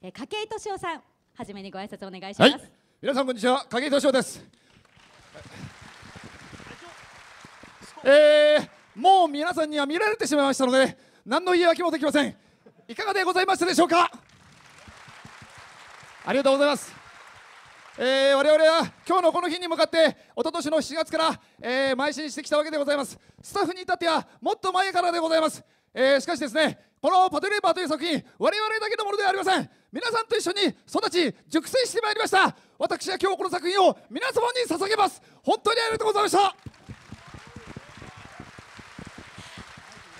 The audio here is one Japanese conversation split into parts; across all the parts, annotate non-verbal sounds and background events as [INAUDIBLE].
えー、筧敏夫さんはじめにご挨拶お願いします、はい、皆さんこんにちは筧敏夫です、えー、もう皆さんには見られてしまいましたので何の言い訳もできませんいかがでございましたでしょうかありがとうございますえー、我々は今日のこの日に向かって一昨年の7月から、えー、邁進してきたわけでございますスタッフに至ってはもっと前からでございますえー、しかしですねこのパトリーバーという作品我々だけのものではありません皆さんと一緒に育ち熟成してまいりました私は今日この作品を皆様に捧げます本当にありがとうございました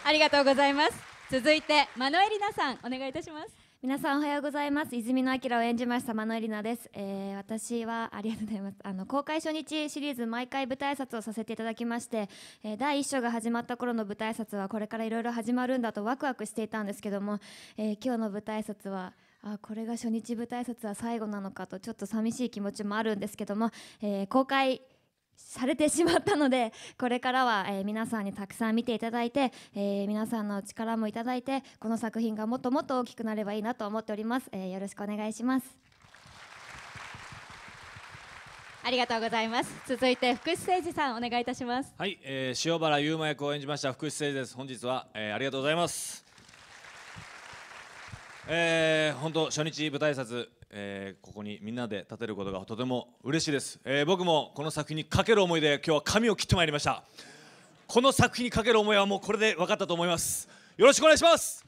ありがとうございます続いてマノエリナさんお願いいたします皆さんおはようございます泉野明を演じました真野エリナです、えー、私はありがとうございますあの公開初日シリーズ毎回舞台挨拶をさせていただきまして、えー、第1章が始まった頃の舞台挨拶はこれからいろいろ始まるんだとワクワクしていたんですけども、えー、今日の舞台挨拶はあこれが初日舞台挨拶は最後なのかとちょっと寂しい気持ちもあるんですけども、えー、公開されてしまったのでこれからは、えー、皆さんにたくさん見ていただいて、えー、皆さんの力もいただいてこの作品がもっともっと大きくなればいいなと思っております、えー、よろしくお願いしますありがとうございます続いて福士誠二さんお願いいたしますはい、えー、塩原優馬役を演じました福士誠二です本日は、えー、ありがとうございますえー、本当初日舞台挨拶えー、ここにみんなで立てることがとても嬉しいです、えー、僕もこの作品にかける思いで今日は髪を切ってまいりましたこの作品にかける思いはもうこれで分かったと思いますよろしくお願いします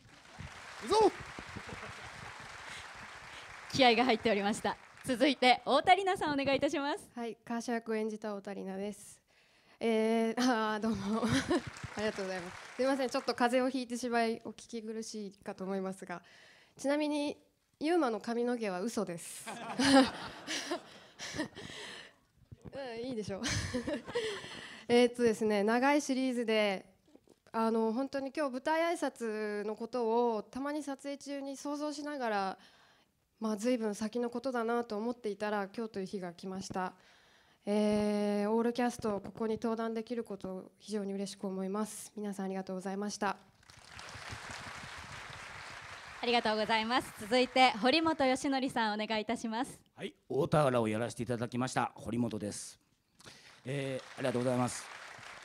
気合が入っておりました続いて大谷奈さんお願いいたしますはい川島役を演じた大谷奈ですえー、[LAUGHS] あどうも [LAUGHS] ありがとうございますすみませんちょっと風邪をひいてしまいお聞き苦しいかと思いますがちなみにユーマの髪の毛は嘘ですうん、いいでしょうえっとですね長いシリーズであの本当に今日舞台挨拶のことをたまに撮影中に想像しながら、まあ、ぶん先のことだなと思っていたら今日という日が来ました、えー、オールキャストここに登壇できることを非常に嬉しく思います皆さんありがとうございましたありがとうございます続いて堀本義則さんお願いいたしますはい大田原をやらせていただきました堀本です、えー、ありがとうございます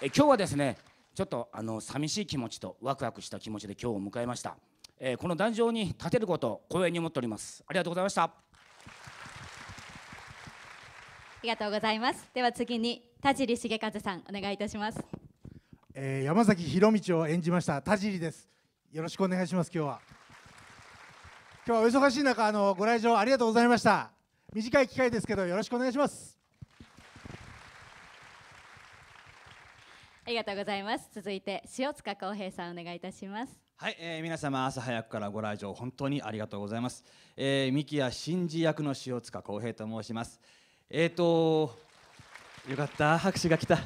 え今日はですねちょっとあの寂しい気持ちとワクワクした気持ちで今日を迎えました、えー、この壇上に立てることを光栄に思っておりますありがとうございましたありがとうございますでは次に田尻重和さんお願いいたします、えー、山崎博道を演じました田尻ですよろしくお願いします今日は今日はお忙しい中あのご来場ありがとうございました短い機会ですけどよろしくお願いしますありがとうございます続いて塩塚康平さんお願いいたしますはい、えー、皆様朝早くからご来場本当にありがとうございます、えー、三木屋真司役の塩塚康平と申しますえっ、ー、とよかった拍手が来た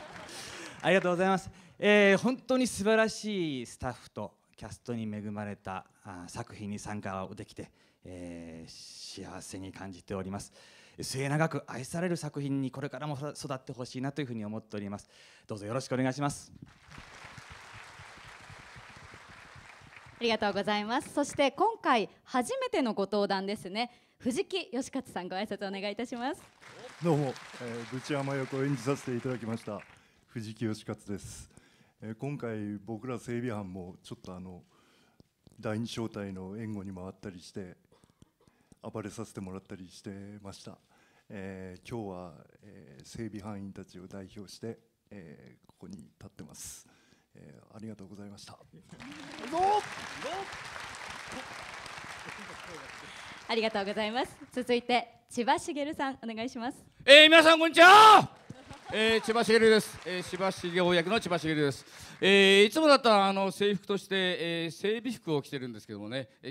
[LAUGHS] ありがとうございます、えー、本当に素晴らしいスタッフとキャストに恵まれた作品に参加をできて、えー、幸せに感じております末永く愛される作品にこれからも育ってほしいなというふうに思っておりますどうぞよろしくお願いしますありがとうございますそして今回初めてのご登壇ですね藤木義勝さんご挨拶お願いいたしますどうも、えー、愚痴甘役を演じさせていただきました藤木義勝ですえ今回僕ら整備班もちょっとあの第二小隊の援護に回ったりして暴れさせてもらったりしてました、えー、今日は、えー、整備班員たちを代表して、えー、ここに立ってます、えー、ありがとうございましたありがとうございます続いて千葉茂さんお願いしますえー、皆さんこんにちはえー、千葉茂です、えー、葉茂雄役の千葉茂です、えー、いつもだったらあの制服として、えー、整備服を着てるんですけどもね、えー、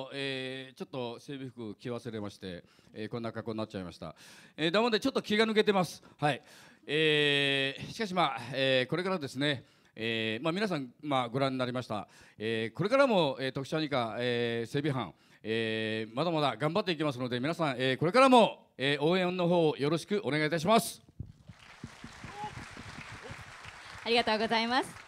今日、えー、ちょっと整備服を着忘れまして、えー、こんな格好になっちゃいました、えー、だもんでちょっと気が抜けてますはい、えー、しかしまあ、えー、これからですねえーまあ、皆さん、まあ、ご覧になりました、えー、これからも、えー、特殊ア課、えー、整備班、えー、まだまだ頑張っていきますので皆さん、えー、これからも、えー、応援の方よろしくお願いいたします。ありがとうございます